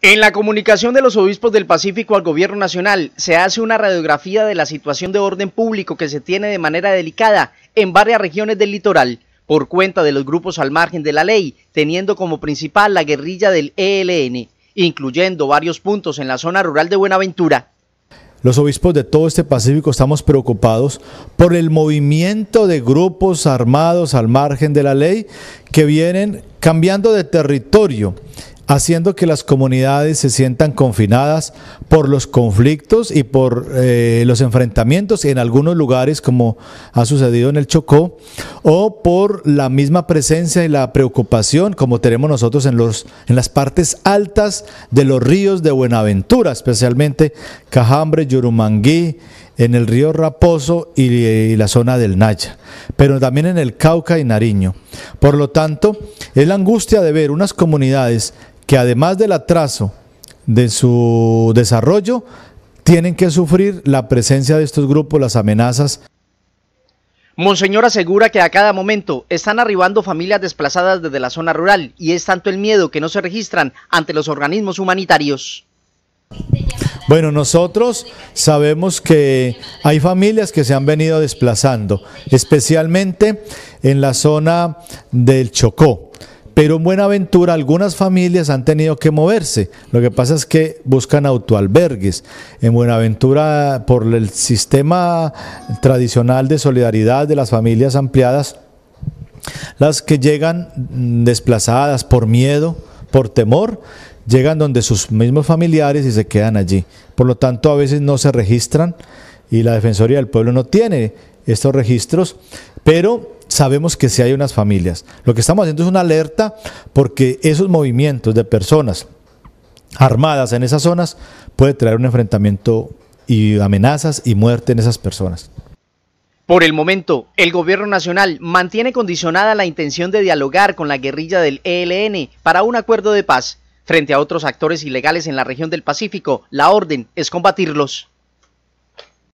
En la comunicación de los obispos del Pacífico al Gobierno Nacional se hace una radiografía de la situación de orden público que se tiene de manera delicada en varias regiones del litoral por cuenta de los grupos al margen de la ley, teniendo como principal la guerrilla del ELN, incluyendo varios puntos en la zona rural de Buenaventura. Los obispos de todo este Pacífico estamos preocupados por el movimiento de grupos armados al margen de la ley que vienen cambiando de territorio haciendo que las comunidades se sientan confinadas por los conflictos y por eh, los enfrentamientos en algunos lugares, como ha sucedido en el Chocó, o por la misma presencia y la preocupación, como tenemos nosotros en, los, en las partes altas de los ríos de Buenaventura, especialmente Cajambre, Yurumanguí, en el río Raposo y, y, la zona del Naya, pero también en el Cauca y Nariño. Por lo tanto, es la angustia de ver unas comunidades que además del atraso de su desarrollo, tienen que sufrir la presencia de estos grupos, las amenazas. Monseñor asegura que a cada momento están arribando familias desplazadas desde la zona rural y es tanto el miedo que no se registran ante los organismos humanitarios. Bueno, nosotros sabemos que hay familias que se han venido desplazando, especialmente en la zona del Chocó. Pero en Buenaventura algunas familias han tenido que moverse. Lo que pasa es que buscan autoalbergues. En Buenaventura, por el sistema tradicional de solidaridad de las familias ampliadas, las que llegan desplazadas por miedo, por temor, llegan donde sus mismos familiares y se quedan allí. Por lo tanto, a veces no se registran y la Defensoría del Pueblo no tiene estos registros, pero sabemos que si hay unas familias. Lo que estamos haciendo es una alerta porque esos movimientos de personas armadas en esas zonas puede traer un enfrentamiento y amenazas y muerte en esas personas. Por el momento, el gobierno nacional mantiene condicionada la intención de dialogar con la guerrilla del ELN para un acuerdo de paz. Frente a otros actores ilegales en la región del Pacífico, la orden es combatirlos.